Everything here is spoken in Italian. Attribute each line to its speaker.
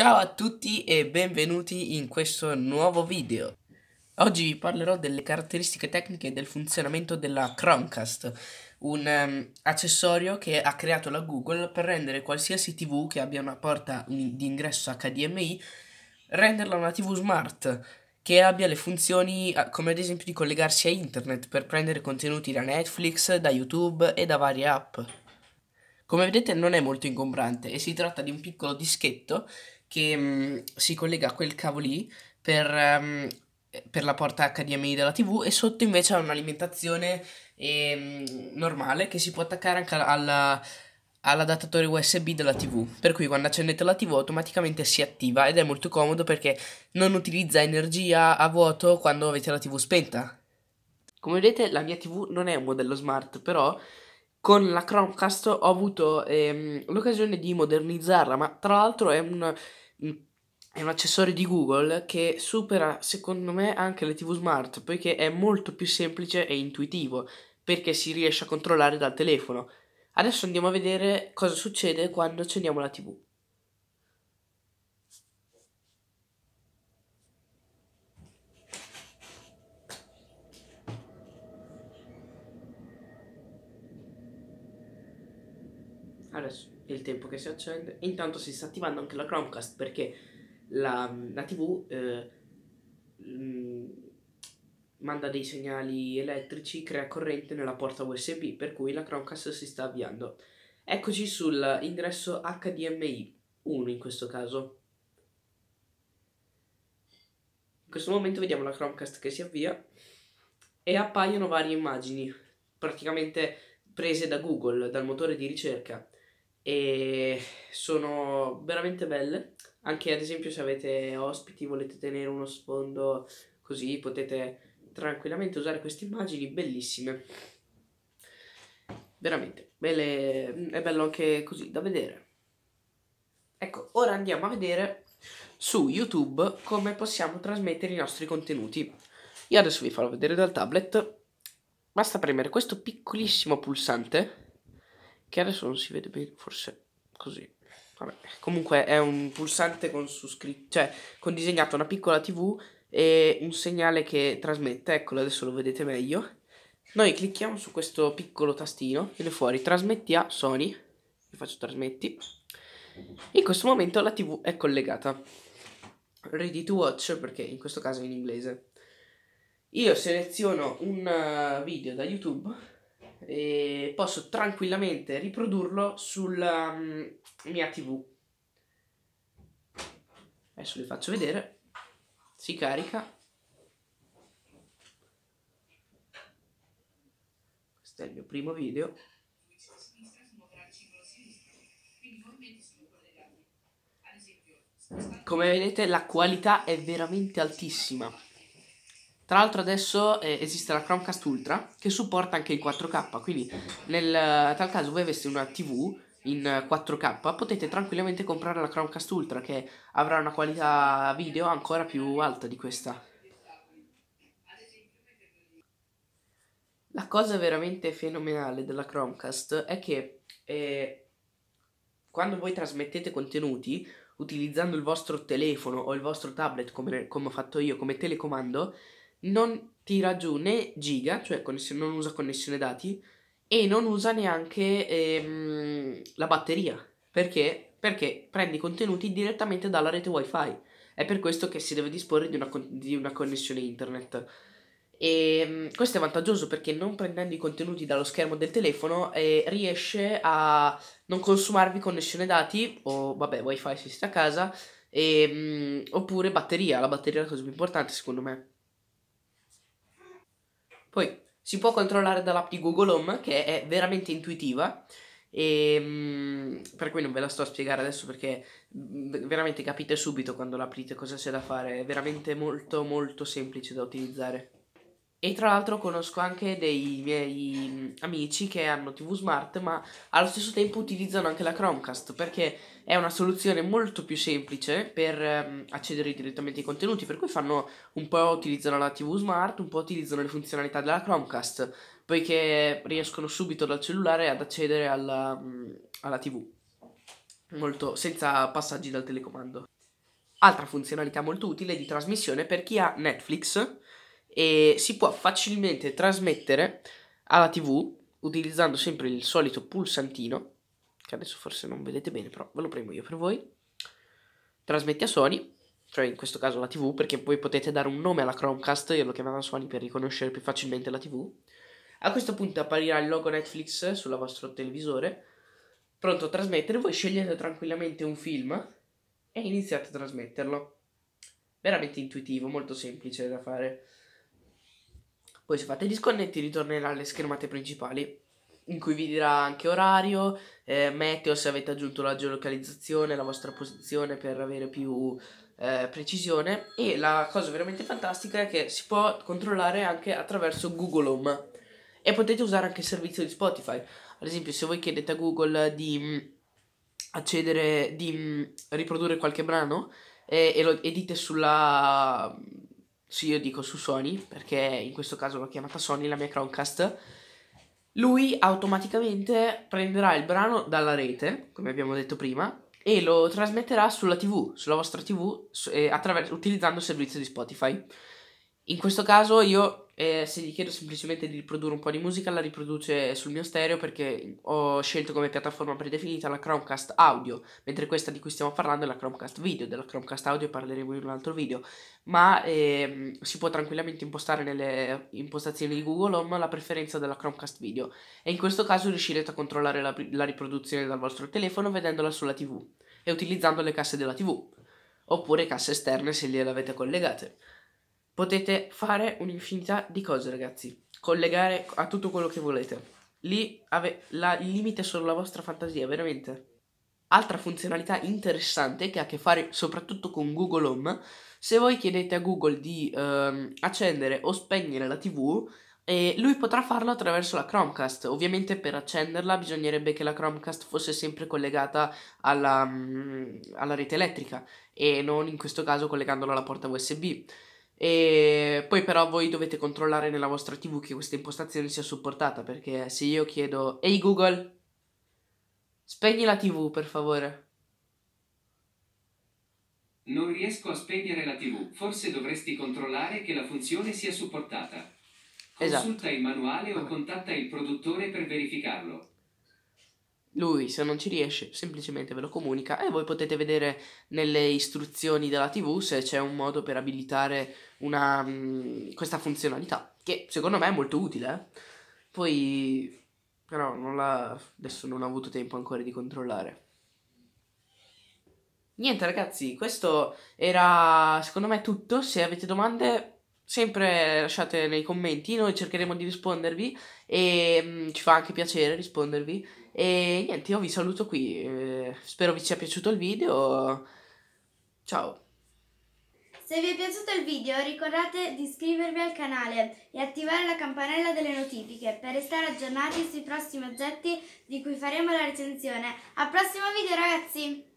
Speaker 1: Ciao a tutti e benvenuti in questo nuovo video. Oggi vi parlerò delle caratteristiche tecniche del funzionamento della Chromecast, un um, accessorio che ha creato la Google per rendere qualsiasi TV che abbia una porta di ingresso HDMI, renderla una TV smart che abbia le funzioni eh, come ad esempio di collegarsi a internet per prendere contenuti da Netflix, da YouTube e da varie app. Come vedete non è molto ingombrante e si tratta di un piccolo dischetto che mh, mm, si collega a quel cavo lì per, mh, ehm, per, la porta HDMI della TV e sotto invece ha un'alimentazione eh, normale che si può attaccare anche alla, all'adattatore USB della TV. Per cui quando accendete la TV automaticamente si attiva ed è molto comodo perché non utilizza energia a vuoto quando avete la TV spenta. Come vedete la mia TV non è un modello smart, però con la Chromecast ho avuto ehm, l'occasione di modernizzarla, ma tra l'altro è un, mm, è un accessorio di Google che supera secondo me anche le TV smart, poiché è molto più semplice e intuitivo, perché si riesce a controllare dal telefono. Adesso andiamo a vedere cosa succede quando accendiamo la TV. Adesso è il tempo che si accende. intanto si sta attivando anche la Chromecast perché la, la TV eh, mm, manda dei segnali elettrici, crea corrente nella porta USB, per cui la Chromecast si sta avviando. Eccoci sull'ingresso HDMI 1 in questo caso. In questo momento vediamo la Chromecast che si avvia e appaiono varie immagini, praticamente prese da Google, dal motore di ricerca e sono veramente belle. Anche ad esempio se avete ospiti, volete tenere uno sfondo così, potete tranquillamente usare queste immagini bellissime. Veramente, belle, mm, è bello anche così da vedere. Ecco, ora andiamo a vedere su YouTube come possiamo trasmettere i nostri contenuti. Io adesso vi farò vedere dal tablet. Basta premere questo piccolissimo pulsante che adesso non si vede bene, forse così. Vabbè. Comunque è un pulsante con su scritto, cioè con disegnato una piccola TV e un segnale che trasmette. Eccolo, adesso lo vedete meglio. Noi clicchiamo su questo piccolo tastino, viene fuori trasmetti a Sony. Vi faccio trasmetti. In questo momento la TV è collegata. Ready to watch perché in questo caso è in inglese. Io seleziono un eh, video da YouTube e posso tranquillamente riprodurlo sulla um, mia tv. Adesso vi faccio vedere. Si carica. Questo è il mio primo video. Come vedete la qualità è veramente altissima. Tra l'altro adesso eh, esiste la Chromecast Ultra che supporta anche il 4K, quindi nel tal caso voi aveste una TV in 4K potete tranquillamente comprare la Chromecast Ultra che avrà una qualità video ancora più alta di questa. La cosa veramente fenomenale della Chromecast è che eh, quando voi trasmettete contenuti utilizzando il vostro telefono o il vostro tablet come, come ho fatto io come telecomando non tira giù né giga, cioè connessione, non usa connessione dati, e non usa neanche ehm, la batteria. Perché? Perché prende i contenuti direttamente dalla rete wifi. È per questo che si deve disporre di una, di una connessione internet. E ehm, questo è vantaggioso perché non prendendo i contenuti dallo schermo del telefono eh, riesce a non consumarvi connessione dati o vabbè wifi se siete a casa e, ehm, mh, oppure batteria, la batteria è la cosa più importante secondo me. Poi si può controllare dall'app di Google Home che è veramente intuitiva e ehm, per cui non ve la sto a spiegare adesso perché veramente capite subito quando l'aprite cosa c'è da fare, è veramente molto molto semplice da utilizzare. E tra l'altro conosco anche dei miei mm, amici che hanno TV Smart, ma allo stesso tempo utilizzano anche la Chromecast, perché è una soluzione molto più semplice per um, accedere direttamente ai contenuti, per cui fanno un po' utilizzano la TV Smart, un po' utilizzano le funzionalità della Chromecast, poiché riescono subito dal cellulare ad accedere alla, mm, alla TV, molto, senza passaggi dal telecomando. Altra funzionalità molto utile è di trasmissione per chi ha Netflix e si può facilmente trasmettere alla TV utilizzando sempre il solito pulsantino, che adesso forse non vedete bene, però ve lo premo io per voi. trasmette a Sony, cioè in questo caso la TV, perché voi potete dare un nome alla Chromecast, io lo chiamavo Sony per riconoscere più facilmente la TV. A questo punto apparirà il logo Netflix sul vostro televisore, pronto a trasmettere, voi scegliete tranquillamente un film e iniziate a trasmetterlo. Veramente intuitivo, molto semplice da fare. Poi se fate disconnetti ritornerà alle schermate principali in cui vi dirà anche orario, eh, meteo se avete aggiunto la geolocalizzazione, la vostra posizione per avere più eh, precisione e la cosa veramente fantastica è che si può controllare anche attraverso Google Home e potete usare anche il servizio di Spotify. Ad esempio se voi chiedete a Google di mm, accedere, di mm, riprodurre qualche brano eh, e lo edite sulla sì io dico su Sony, perché in questo caso l'ho chiamata Sony, la mia Chromecast, lui automaticamente prenderà il brano dalla rete, come abbiamo detto prima, e lo trasmetterà sulla TV, sulla vostra TV, su, eh, utilizzando il servizio di Spotify. In questo caso io e se gli chiedo semplicemente di riprodurre un po' di musica la riproduce sul mio stereo perché ho scelto come piattaforma predefinita la Chromecast audio, mentre questa di cui stiamo parlando è la Chromecast video, della Chromecast audio parleremo in un altro video, ma ehm, si può tranquillamente impostare nelle impostazioni di Google Home la preferenza della Chromecast video e in questo caso riuscirete a controllare la, la riproduzione dal vostro telefono vedendola sulla TV e utilizzando le casse della TV oppure casse esterne se gliele avete collegate. Potete fare un'infinità di cose, ragazzi. Collegare a tutto quello che volete. Lì la, il limite è solo la vostra fantasia, veramente. Altra funzionalità interessante che ha a che fare soprattutto con Google Home, se voi chiedete a Google di ehm, accendere o spegnere la TV, eh, lui potrà farlo attraverso la Chromecast. Ovviamente per accenderla bisognerebbe che la Chromecast fosse sempre collegata alla, mm, alla rete elettrica e non in questo caso collegandola alla porta USB. E poi però voi dovete controllare nella vostra TV che questa impostazione sia supportata, perché se io chiedo "Ehi hey Google, spegni la TV, per favore". Non riesco a spegnere la TV. Forse dovresti controllare che la funzione sia supportata. Esatto. Consulta il manuale o contatta il produttore per verificarlo. Lui, se non ci riesce, semplicemente ve lo comunica e voi potete vedere nelle istruzioni della TV se c'è un modo per abilitare una, mm, questa funzionalità, che secondo me è molto utile. Eh. Poi, però, non adesso non ho avuto tempo ancora di controllare. Niente ragazzi, questo era secondo me tutto, se avete domande sempre lasciate nei commenti, noi cercheremo di rispondervi e mh, mm, ci fa anche piacere rispondervi e niente, io vi saluto qui. Eh, spero vi sia piaciuto il video. Ciao! Se vi è piaciuto il video ricordate di iscrivervi al canale e attivare la campanella delle notifiche per restare aggiornati sui prossimi oggetti di cui faremo la recensione. Al prossimo video ragazzi!